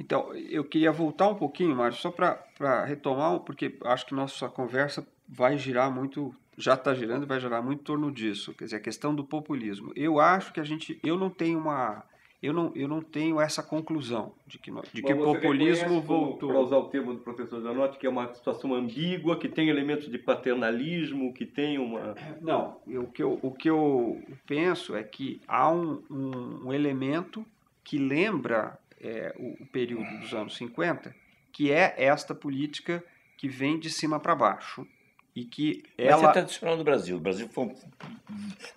Então, eu queria voltar um pouquinho, Mário, só para retomar, porque acho que nossa conversa vai girar muito, já está girando, vai girar muito em torno disso, quer dizer, a questão do populismo. Eu acho que a gente, eu não tenho uma, eu não, eu não tenho essa conclusão de que, de que populismo voltou. Para usar o termo do professor Zanotti, que é uma situação ambígua, que tem elementos de paternalismo, que tem uma. Não, eu, o, que eu, o que eu penso é que há um, um, um elemento que lembra é, o, o período dos anos 50, que é esta política que vem de cima para baixo e que ela... Mas é tradicional no Brasil. O Brasil foi...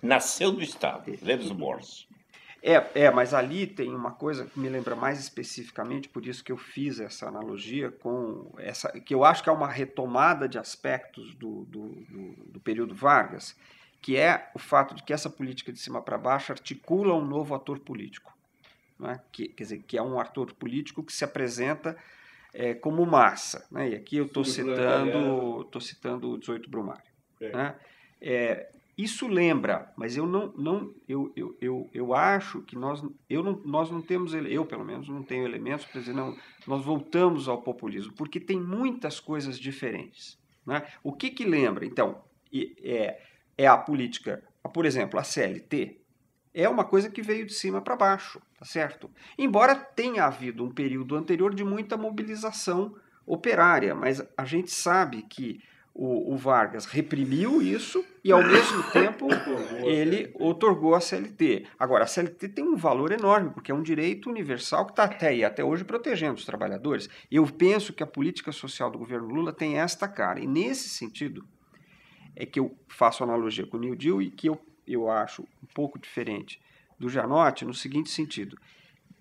nasceu do Estado, lembra Lemos Morse. É, é, mas ali tem uma coisa que me lembra mais especificamente, por isso que eu fiz essa analogia com essa, que eu acho que é uma retomada de aspectos do, do, do, do período Vargas, que é o fato de que essa política de cima para baixo articula um novo ator político né? que, quer dizer, que é um ator político que se apresenta é, como massa. Né? E aqui eu estou citando, estou citando o 18 Brumário. É. Né? É, isso lembra, mas eu não, não eu, eu, eu, eu acho que nós, eu não, nós não temos, eu pelo menos não tenho elementos para dizer, não, nós voltamos ao populismo, porque tem muitas coisas diferentes. Né? O que que lembra? Então, é, é a política, por exemplo, a CLT, é uma coisa que veio de cima para baixo, tá certo? Embora tenha havido um período anterior de muita mobilização operária, mas a gente sabe que o, o Vargas reprimiu isso e, ao mesmo tempo, ele otorgou a CLT. Agora, a CLT tem um valor enorme, porque é um direito universal que está até aí, até hoje, protegendo os trabalhadores. Eu penso que a política social do governo Lula tem esta cara. E, nesse sentido, é que eu faço analogia com o New Deal e que eu eu acho, um pouco diferente do Janotti no seguinte sentido.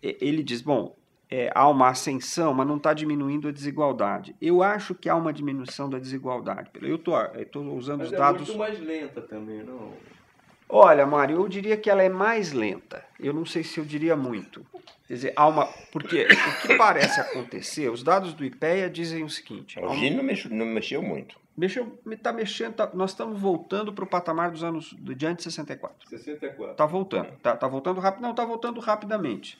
Ele diz, bom, é, há uma ascensão, mas não está diminuindo a desigualdade. Eu acho que há uma diminuição da desigualdade. Eu estou usando mas os é dados... é muito mais lenta também, não? Olha, Mário, eu diria que ela é mais lenta. Eu não sei se eu diria muito. Quer dizer, há uma... Porque o que parece acontecer, os dados do IPEA dizem o seguinte... O uma... não mexeu muito. Mexeu, tá mexendo, tá, nós estamos voltando para o patamar dos anos do, de antes de 64. 64. Tá voltando, tá, tá voltando rápido, não, tá voltando rapidamente.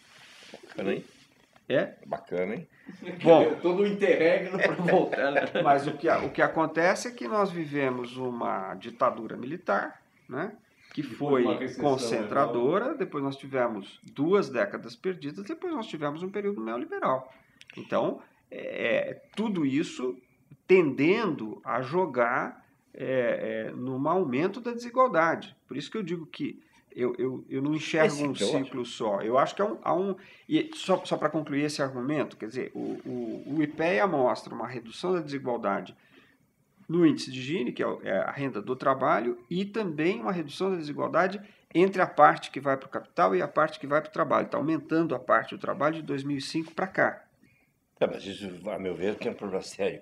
Bacana, hein? É? Bacana, hein? Bom, todo o interregno para voltar. Né? Mas o que, o que acontece é que nós vivemos uma ditadura militar, né? que foi né, concentradora, depois nós tivemos duas décadas perdidas, depois nós tivemos um período neoliberal. Então, é, é tudo isso tendendo a jogar é, é, num aumento da desigualdade. Por isso que eu digo que eu, eu, eu não enxergo esse um ciclo só. Eu acho que há é um. Há um e só só para concluir esse argumento, quer dizer, o, o, o IPEA mostra uma redução da desigualdade no índice de Gini, que é, é a renda do trabalho, e também uma redução da desigualdade entre a parte que vai para o capital e a parte que vai para o trabalho. Está aumentando a parte do trabalho de 2005 para cá. É, mas isso, a meu ver, tem é um problema sério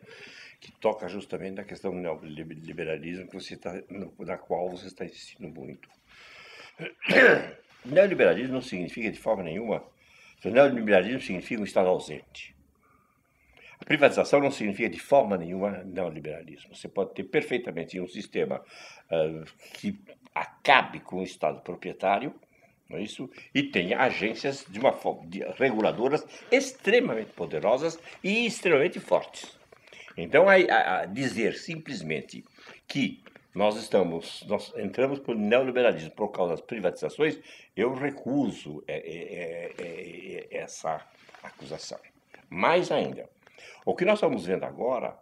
que toca justamente na questão do neoliberalismo que você tá, na qual você está insistindo muito. Neoliberalismo não significa de forma nenhuma. O neoliberalismo significa um Estado ausente. A privatização não significa de forma nenhuma neoliberalismo. Você pode ter perfeitamente um sistema uh, que acabe com o Estado proprietário, não é isso? E tenha agências de uma de, reguladoras extremamente poderosas e extremamente fortes. Então, a, a dizer simplesmente que nós estamos, nós entramos para o neoliberalismo por causa das privatizações, eu recuso é, é, é, essa acusação. Mais ainda, o que nós estamos vendo agora,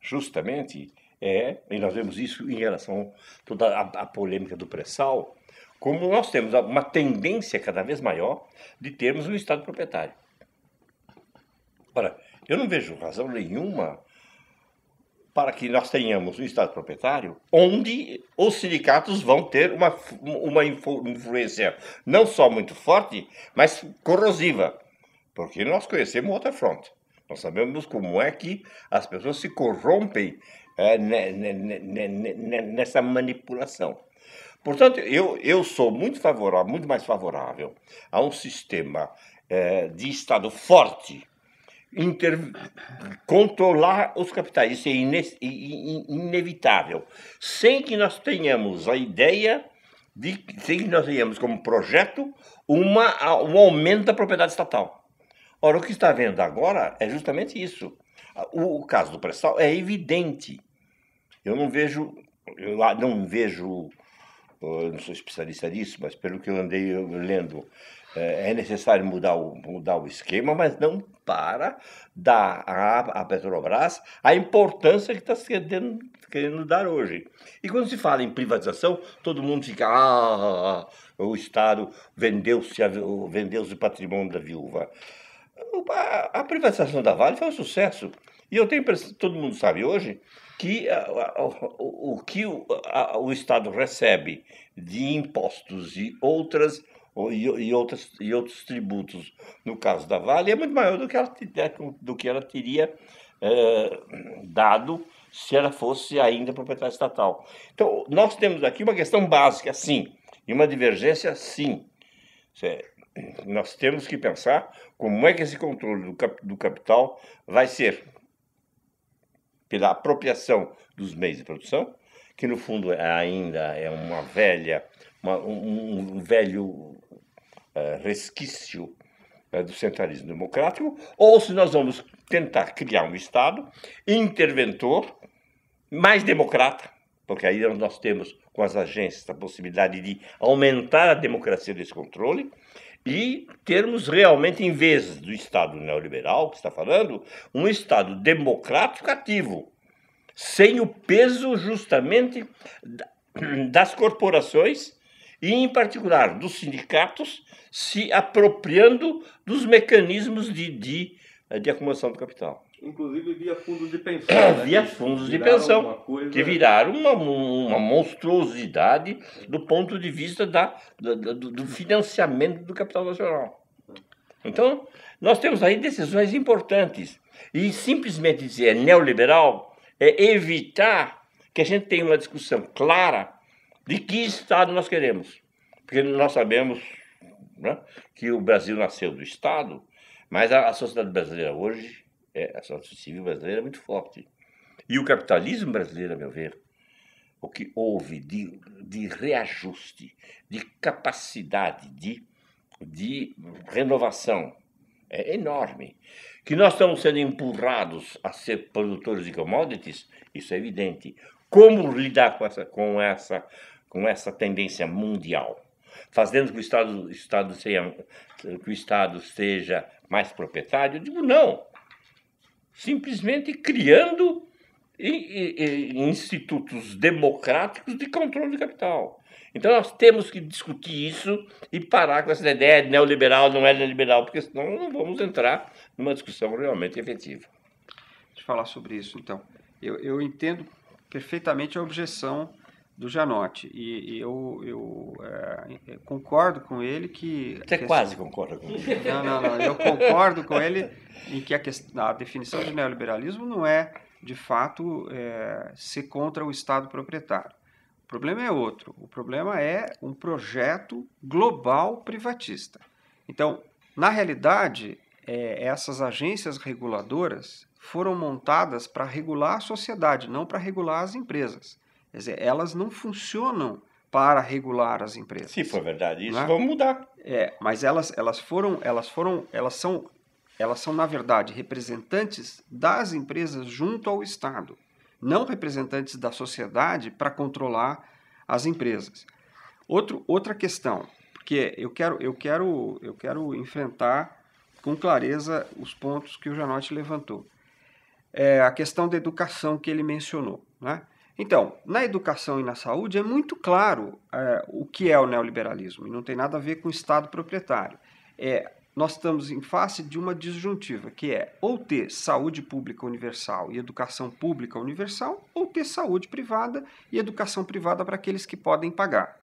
justamente, é, e nós vemos isso em relação a toda a, a polêmica do pré-sal, como nós temos uma tendência cada vez maior de termos um Estado proprietário. Ora, eu não vejo razão nenhuma para que nós tenhamos um Estado proprietário onde os sindicatos vão ter uma, uma influência não só muito forte, mas corrosiva. Porque nós conhecemos outra fronte. Nós sabemos como é que as pessoas se corrompem é, nessa manipulação. Portanto, eu, eu sou muito favorável, muito mais favorável a um sistema é, de Estado forte inter... controlar os capitais. Isso é inevitável. Sem que nós tenhamos a ideia de sem que nós tenhamos como projeto uma, um aumento da propriedade estatal. Ora, o que está vendo agora é justamente isso. O, o caso do pré-sal é evidente. Eu não vejo, eu não vejo, eu não sou especialista nisso, mas pelo que eu andei lendo é, é necessário mudar o, mudar o esquema, mas não para dar à, Petrobras a importância que está querendo, querendo dar hoje. E quando se fala em privatização, todo mundo fica, ah, ah, ah o Estado vendeu-se vendeu o patrimônio da viúva. A, a privatização da Vale foi um sucesso. E eu tenho impressão, todo mundo sabe hoje, que o, o que o, a, o Estado recebe de impostos e outras e, outras, e outros tributos, no caso da Vale, é muito maior do que ela, né, do que ela teria é, dado se ela fosse ainda proprietária estatal. Então, nós temos aqui uma questão básica, sim, e uma divergência, sim. Nós temos que pensar como é que esse controle do, cap, do capital vai ser pela apropriação dos meios de produção, que no fundo ainda é uma velha uma, um, um, velho uh, resquício uh, do centralismo democrático, ou se nós vamos tentar criar um Estado interventor, mais democrata, porque aí nós temos com as agências a possibilidade de aumentar a democracia desse controle e termos realmente, em vez do Estado neoliberal que está falando, um Estado democrático ativo, sem o peso justamente das corporações e, em particular, dos sindicatos se apropriando dos mecanismos de, de, eh, de acumulação do capital. Inclusive via fundos de pensão. né? Via fundos de pensão, coisa... que viraram uma, uma monstruosidade do ponto de vista da, da do, do financiamento do capital nacional. Então, nós temos aí decisões importantes. E simplesmente dizer é neoliberal é evitar que a gente tenha uma discussão clara de que Estado nós queremos? Porque nós sabemos né, que o Brasil nasceu do Estado, mas a, a sociedade brasileira hoje, é, a sociedade civil brasileira é muito forte. E o capitalismo brasileiro, a meu ver, o que houve de, de reajuste, de capacidade de, de renovação é enorme. Que nós estamos sendo empurrados a ser produtores de commodities, isso é evidente. Como lidar com essa, com essa com essa tendência mundial, fazendo com que o Estado, Estado seja, que o Estado seja mais proprietário? Eu digo não. Simplesmente criando institutos democráticos de controle de capital. Então nós temos que discutir isso e parar com essa ideia de é neoliberal, não é neoliberal, porque senão não vamos entrar numa discussão realmente efetiva. Deixa eu falar sobre isso, então. Eu, eu entendo perfeitamente a objeção do Janotti. E, e eu, eu é, é, concordo com ele que. Você que quase esse... concorda com ele. Não, não, não. Eu concordo com ele em que a, questão, a definição de neoliberalismo não é, de fato, é, ser contra o Estado proprietário. O problema é outro. O problema é um projeto global privatista. Então, na realidade, é, essas agências reguladoras foram montadas para regular a sociedade, não para regular as empresas. Quer dizer, elas não funcionam para regular as empresas. Se for verdade isso, né? vamos mudar. É, mas elas, elas foram, elas foram, elas são, elas são na verdade representantes das empresas junto ao Estado, não representantes da sociedade para controlar as empresas. Outro, outra questão, porque eu quero, eu quero, eu quero enfrentar com clareza os pontos que o Janote levantou. É a questão da educação que ele mencionou, né? Então, na educação e na saúde é muito claro é, o que é o neoliberalismo, e não tem nada a ver com o Estado proprietário. É, nós estamos em face de uma disjuntiva, que é ou ter saúde pública universal e educação pública universal, ou ter saúde privada e educação privada para aqueles que podem pagar.